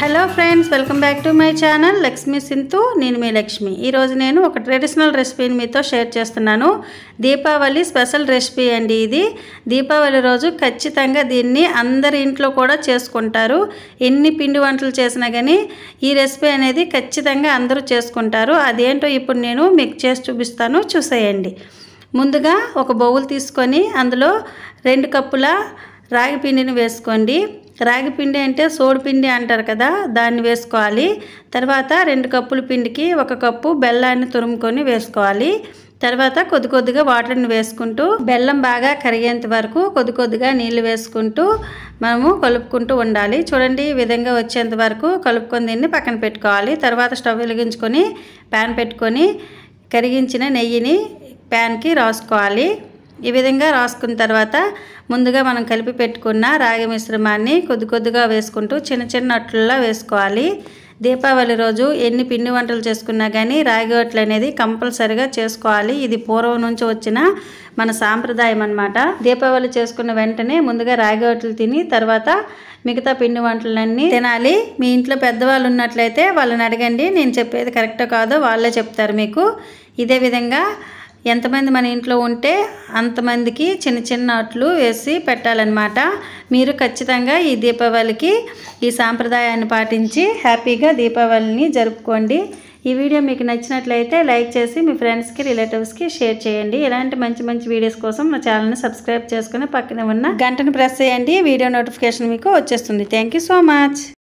hello friends welcome back to my channel Lakshmi Sintu నేను మీ లక్ష్మి ఈరోజు నేను ఒక ట్రెడిషనల్ రెసిపీని మీతో షేర్ చేస్తున్నాను దీపావళి స్పెషల్ రెసిపీ అండి ఇది దీపావళి రోజు ఖచ్చితంగా దీన్ని అందరి ఇంట్లో కూడా చేసుకుంటారు ఎన్ని పిండి వంటలు చేసినా కానీ ఈ రెసిపీ అనేది ఖచ్చితంగా అందరూ చేసుకుంటారు అదేంటో ఇప్పుడు నేను మీకు చేసి చూపిస్తాను చూసేయండి ముందుగా ఒక బౌల్ తీసుకొని అందులో రెండు కప్పుల రాగి పిండిని వేసుకోండి రాగి పిండి అంటే సోడి పిండి అంటారు కదా దాన్ని వేసుకోవాలి తర్వాత రెండు కప్పుల పిండికి ఒక కప్పు బెల్లాన్ని తురుముకొని వేసుకోవాలి తర్వాత కొద్ది కొద్దిగా వాటర్ని వేసుకుంటూ బెల్లం బాగా కరిగేంత వరకు కొద్ది కొద్దిగా నీళ్ళు వేసుకుంటూ మనము కలుపుకుంటూ ఉండాలి చూడండి ఈ విధంగా వచ్చేంత వరకు కలుపుకొని దీన్ని పక్కన పెట్టుకోవాలి తర్వాత స్టవ్ వెలిగించుకొని ప్యాన్ పెట్టుకొని కరిగించిన నెయ్యిని ప్యాన్కి రాసుకోవాలి ఈ విధంగా రాసుకున్న తర్వాత ముందుగా మనం కలిపి పెట్టుకున్న రాగి మిశ్రమాన్ని కొద్ది కొద్దిగా వేసుకుంటూ చిన్న చిన్న అట్లలా వేసుకోవాలి దీపావళి రోజు ఎన్ని పిండి వంటలు చేసుకున్నా కానీ రాగి వట్లు అనేది కంపల్సరిగా చేసుకోవాలి ఇది పూర్వం నుంచి వచ్చిన మన సాంప్రదాయం అనమాట దీపావళి చేసుకున్న వెంటనే ముందుగా రాగి వట్లు తిని తర్వాత మిగతా పిండి వంటలన్నీ తినాలి మీ ఇంట్లో పెద్దవాళ్ళు ఉన్నట్లయితే వాళ్ళని అడగండి నేను చెప్పేది కరెక్టో కాదో వాళ్ళే చెప్తారు మీకు ఇదే విధంగా ఎంతమంది మన ఇంట్లో ఉంటే అంతమందికి చిన్న చిన్న అట్లు వేసి పెట్టాలన్నమాట మీరు ఖచ్చితంగా ఈ దీపావళికి ఈ సాంప్రదాయాన్ని పాటించి హ్యాపీగా దీపావళిని జరుపుకోండి ఈ వీడియో మీకు నచ్చినట్లయితే లైక్ చేసి మీ ఫ్రెండ్స్కి రిలేటివ్స్కి షేర్ చేయండి ఇలాంటి మంచి మంచి వీడియోస్ కోసం నా ఛానల్ని సబ్స్క్రైబ్ చేసుకుని పక్కనే ఉన్న గంటను ప్రెస్ చేయండి వీడియో నోటిఫికేషన్ మీకు వచ్చేస్తుంది థ్యాంక్ సో మచ్